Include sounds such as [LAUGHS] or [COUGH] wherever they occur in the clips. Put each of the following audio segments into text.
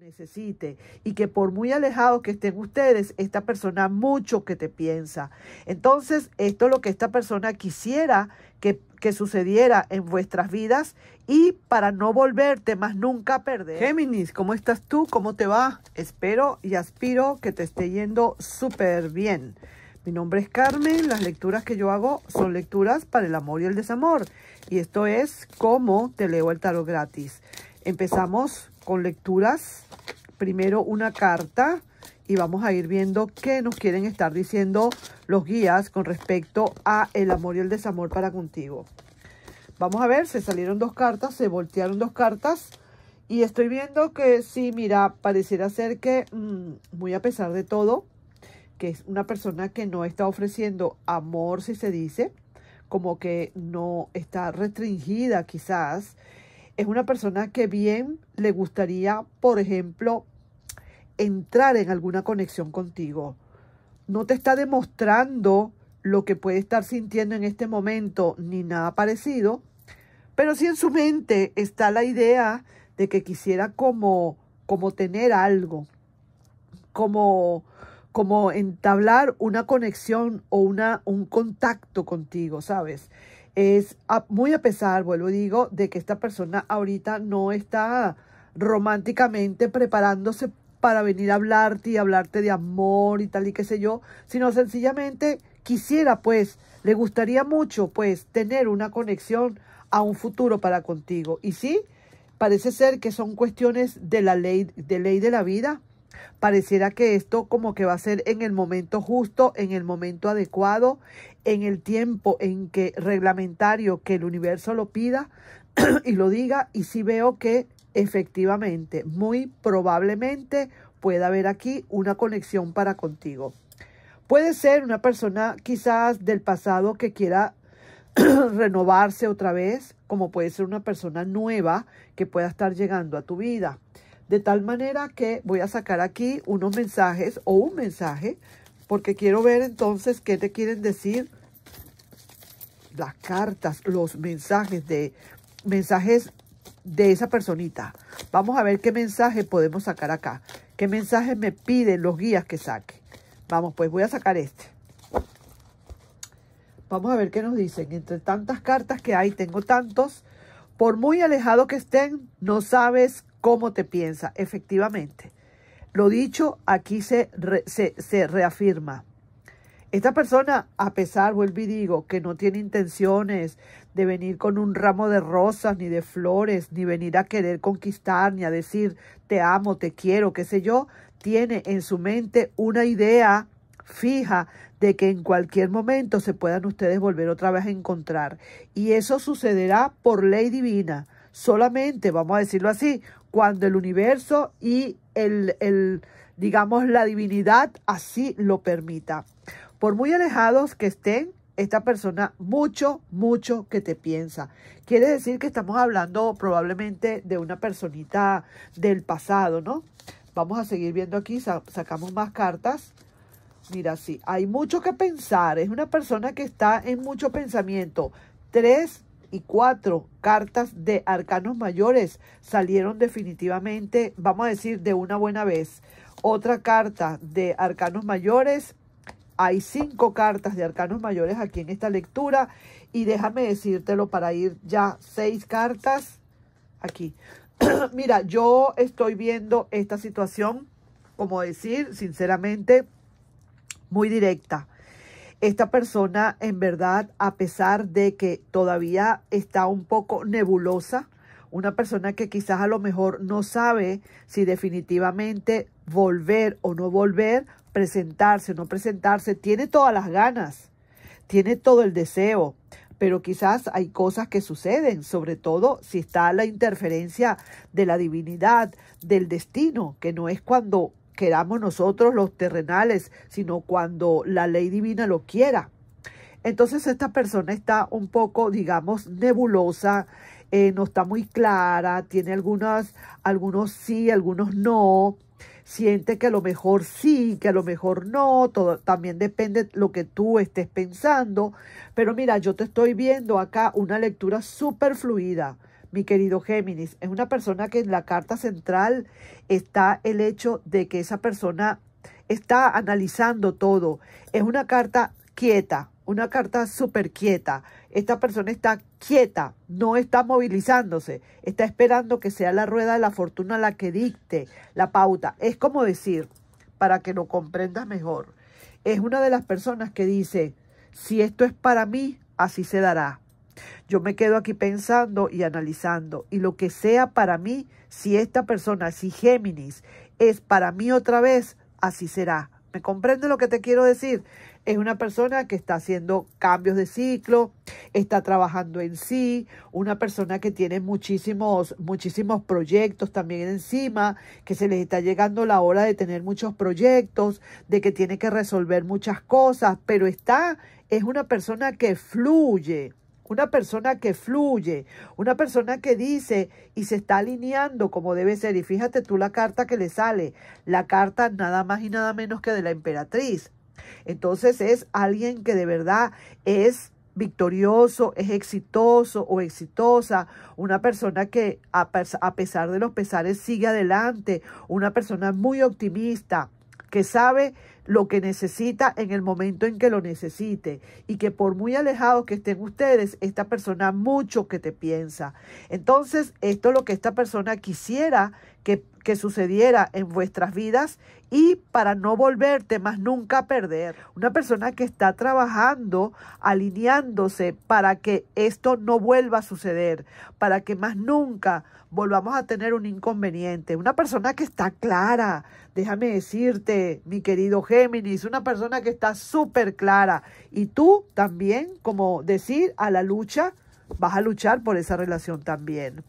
necesite y que por muy alejados que estén ustedes, esta persona mucho que te piensa. Entonces, esto es lo que esta persona quisiera que, que sucediera en vuestras vidas y para no volverte más nunca a perder. Géminis, ¿cómo estás tú? ¿Cómo te va? Espero y aspiro que te esté yendo súper bien. Mi nombre es Carmen, las lecturas que yo hago son lecturas para el amor y el desamor y esto es cómo te leo el tarot gratis. Empezamos con lecturas. Primero una carta y vamos a ir viendo qué nos quieren estar diciendo los guías con respecto a el amor y el desamor para contigo. Vamos a ver, se salieron dos cartas, se voltearon dos cartas y estoy viendo que sí, mira, pareciera ser que mm, muy a pesar de todo, que es una persona que no está ofreciendo amor, si se dice, como que no está restringida quizás, es una persona que bien le gustaría, por ejemplo, entrar en alguna conexión contigo. No te está demostrando lo que puede estar sintiendo en este momento ni nada parecido, pero sí en su mente está la idea de que quisiera como, como tener algo, como, como entablar una conexión o una, un contacto contigo, ¿sabes? es muy a pesar, vuelvo digo, de que esta persona ahorita no está románticamente preparándose para venir a hablarte y hablarte de amor y tal y qué sé yo, sino sencillamente quisiera pues, le gustaría mucho pues tener una conexión a un futuro para contigo. Y sí, parece ser que son cuestiones de la ley, de ley de la vida, Pareciera que esto como que va a ser en el momento justo, en el momento adecuado, en el tiempo en que reglamentario que el universo lo pida [CLEARS THROAT] y lo diga. Y si veo que efectivamente, muy probablemente pueda haber aquí una conexión para contigo. Puede ser una persona quizás del pasado que quiera [CLEARS THROAT] renovarse otra vez, como puede ser una persona nueva que pueda estar llegando a tu vida. De tal manera que voy a sacar aquí unos mensajes o un mensaje, porque quiero ver entonces qué te quieren decir las cartas, los mensajes de mensajes de esa personita. Vamos a ver qué mensaje podemos sacar acá. ¿Qué mensaje me piden los guías que saque? Vamos, pues voy a sacar este. Vamos a ver qué nos dicen. Entre tantas cartas que hay, tengo tantos. Por muy alejado que estén, no sabes cómo te piensa. Efectivamente, lo dicho aquí se, se, reafirma. Esta persona, a pesar, vuelvo y digo, que no tiene intenciones de venir con un ramo de rosas, ni de flores, ni venir a querer conquistar, ni a decir te amo, te quiero, qué sé yo, tiene en su mente una idea fija de que en cualquier momento se puedan ustedes volver otra vez a encontrar. Y eso sucederá por ley divina. Solamente, vamos a decirlo así, cuando el universo y el, digamos, la divinidad así lo permita. Por muy alejados que estén, esta persona mucho, mucho que te piensa. Quiere decir que estamos hablando probablemente de una personita del pasado, ¿no? Vamos a seguir viendo aquí, sacamos más cartas. Mira, sí, hay mucho que pensar. Es una persona que está en mucho pensamiento. Tres y cuatro cartas de arcanos mayores salieron definitivamente, vamos a decir, de una buena vez. Otra carta de arcanos mayores. Hay cinco cartas de arcanos mayores aquí en esta lectura. Y déjame decírtelo para ir ya seis cartas aquí. [CLEARS THROAT] Mira, yo estoy viendo esta situación, como decir, sinceramente, muy directa. Esta persona, en verdad, a pesar de que todavía está un poco nebulosa, una persona que quizás a lo mejor no sabe si definitivamente volver o no volver, presentarse o no presentarse, tiene todas las ganas, tiene todo el deseo, pero quizás hay cosas que suceden, sobre todo si está la interferencia de la divinidad, del destino, que no es cuando queramos nosotros los terrenales, sino cuando la ley divina lo quiera. Entonces esta persona está un poco, digamos, nebulosa, eh, no está muy clara, tiene algunas, algunos sí, algunos no, siente que a lo mejor sí, que a lo mejor no, todo, también depende lo que tú estés pensando, pero mira, yo te estoy viendo acá una lectura súper fluida mi querido Géminis, es una persona que en la carta central está el hecho de que esa persona está analizando todo. Es una carta quieta, una carta súper quieta. Esta persona está quieta, no está movilizándose, está esperando que sea la rueda de la fortuna la que dicte la pauta. Es como decir, para que lo comprendas mejor, es una de las personas que dice, si esto es para mí, así se dará. Yo me quedo aquí pensando y analizando. Y lo que sea para mí, si esta persona, si Géminis, es para mí otra vez, así será. ¿Me comprende lo que te quiero decir? Es una persona que está haciendo cambios de ciclo, está trabajando en sí, una persona que tiene muchísimos, muchísimos proyectos también encima, que se les está llegando la hora de tener muchos proyectos, de que tiene que resolver muchas cosas, pero está, es una persona que fluye, una persona que fluye, una persona que dice y se está alineando como debe ser. Y fíjate tú la carta que le sale, la carta nada más y nada menos que de la emperatriz. Entonces es alguien que de verdad es victorioso, es exitoso o exitosa, una persona que a pesar de los pesares sigue adelante, una persona muy optimista, que sabe lo que necesita en el momento en que lo necesite y que por muy alejados que estén ustedes, esta persona mucho que te piensa. Entonces, esto es lo que esta persona quisiera que, sucediera en vuestras vidas y para no volverte más nunca a perder. Una persona que está trabajando, alineándose para que esto no vuelva a suceder, para que más nunca volvamos a tener un inconveniente. Una persona que está clara, déjame decirte, mi querido Géminis, una persona que está súper clara. Y tú también, como decir, a la lucha, vas a luchar por esa relación también.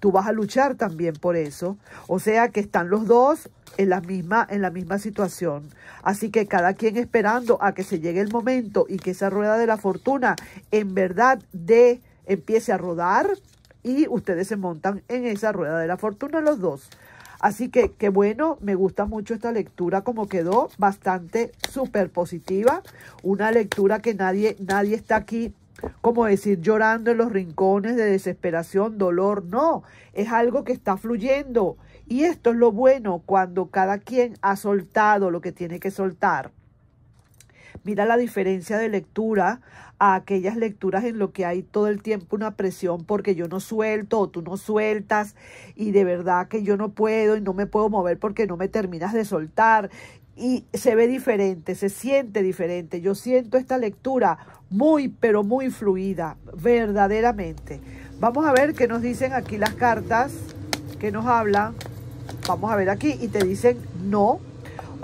Tú vas a luchar también por eso. O sea que están los dos en la misma, en la misma situación. Así que cada quien esperando a que se llegue el momento y que esa rueda de la fortuna en verdad de empiece a rodar y ustedes se montan en esa rueda de la fortuna los dos. Así que, qué bueno, me gusta mucho esta lectura como quedó, bastante súper positiva. Una lectura que nadie, nadie está aquí como decir llorando en los rincones de desesperación, dolor, no, es algo que está fluyendo. Y esto es lo bueno cuando cada quien ha soltado lo que tiene que soltar. Mira la diferencia de lectura a aquellas lecturas en lo que hay todo el tiempo una presión porque yo no suelto o tú no sueltas y de verdad que yo no puedo y no me puedo mover porque no me terminas de soltar y se ve diferente, se siente diferente. Yo siento esta lectura muy, pero muy fluida, verdaderamente. Vamos a ver qué nos dicen aquí las cartas que nos hablan. Vamos a ver aquí y te dicen no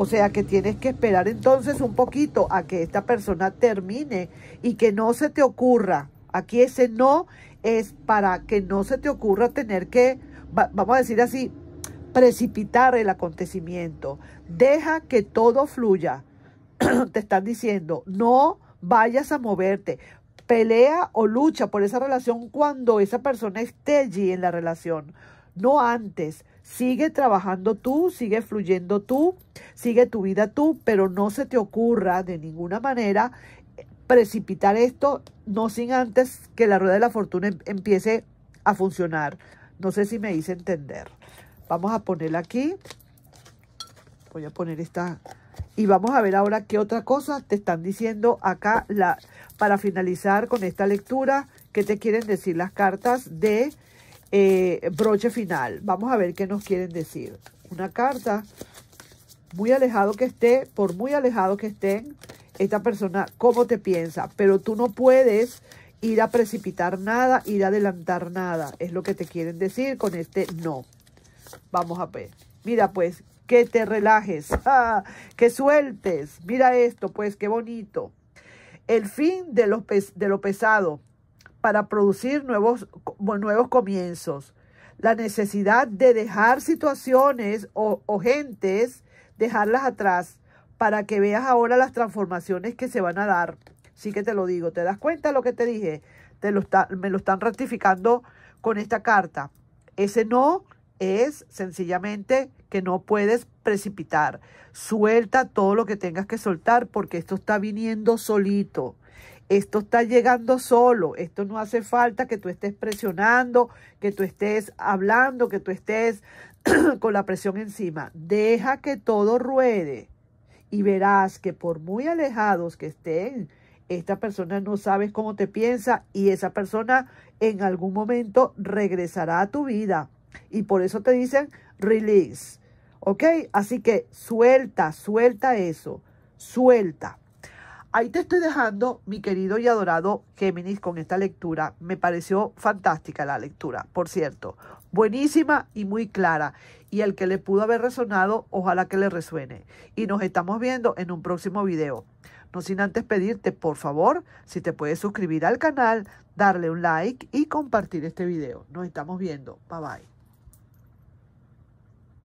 o sea que tienes que esperar entonces un poquito a que esta persona termine y que no se te ocurra. Aquí ese no es para que no se te ocurra tener que, vamos a decir así, precipitar el acontecimiento. Deja que todo fluya. [CLEARS THROAT] te están diciendo, no vayas a moverte. Pelea o lucha por esa relación cuando esa persona esté allí en la relación, no antes. Sigue trabajando tú, sigue fluyendo tú, sigue tu vida tú, pero no se te ocurra de ninguna manera eh, precipitar esto, no sin antes que la rueda de la fortuna em, empiece a funcionar. No sé si me hice entender. Vamos a ponerla aquí. Voy a poner esta. Y vamos a ver ahora qué otra cosa te están diciendo acá la, para finalizar con esta lectura. ¿Qué te quieren decir las cartas de eh, broche final. Vamos a ver qué nos quieren decir. Una carta, muy alejado que esté, por muy alejado que estén, esta persona cómo te piensa, pero tú no puedes ir a precipitar nada, ir a adelantar nada. Es lo que te quieren decir con este no. Vamos a ver. Mira pues, que te relajes, [LAUGHS] que sueltes. Mira esto pues, qué bonito. El fin de de lo pesado, para producir nuevos, nuevos comienzos. La necesidad de dejar situaciones o, gentes, dejarlas atrás, para que veas ahora las transformaciones que se van a dar. Sí que te lo digo, ¿te das cuenta de lo que te dije? Te lo me lo están ratificando con esta carta. Ese no es sencillamente que no puedes precipitar. Suelta todo lo que tengas que soltar porque esto está viniendo solito. Esto está llegando solo. Esto no hace falta que tú estés presionando, que tú estés hablando, que tú estés [CLEARS THROAT] con la presión encima. Deja que todo ruede y verás que por muy alejados que estén, esta persona no sabes cómo te piensa y esa persona en algún momento regresará a tu vida. Y por eso te dicen release. ¿Ok? Así que suelta, suelta eso. Suelta. Ahí te estoy dejando, mi querido y adorado Géminis, con esta lectura. Me pareció fantástica la lectura, por cierto. Buenísima y muy clara. Y el que le pudo haber resonado, ojalá que le resuene. Y nos estamos viendo en un próximo video. No sin antes pedirte, por favor, si te puedes suscribir al canal, darle un like y compartir este video. Nos estamos viendo. Bye bye.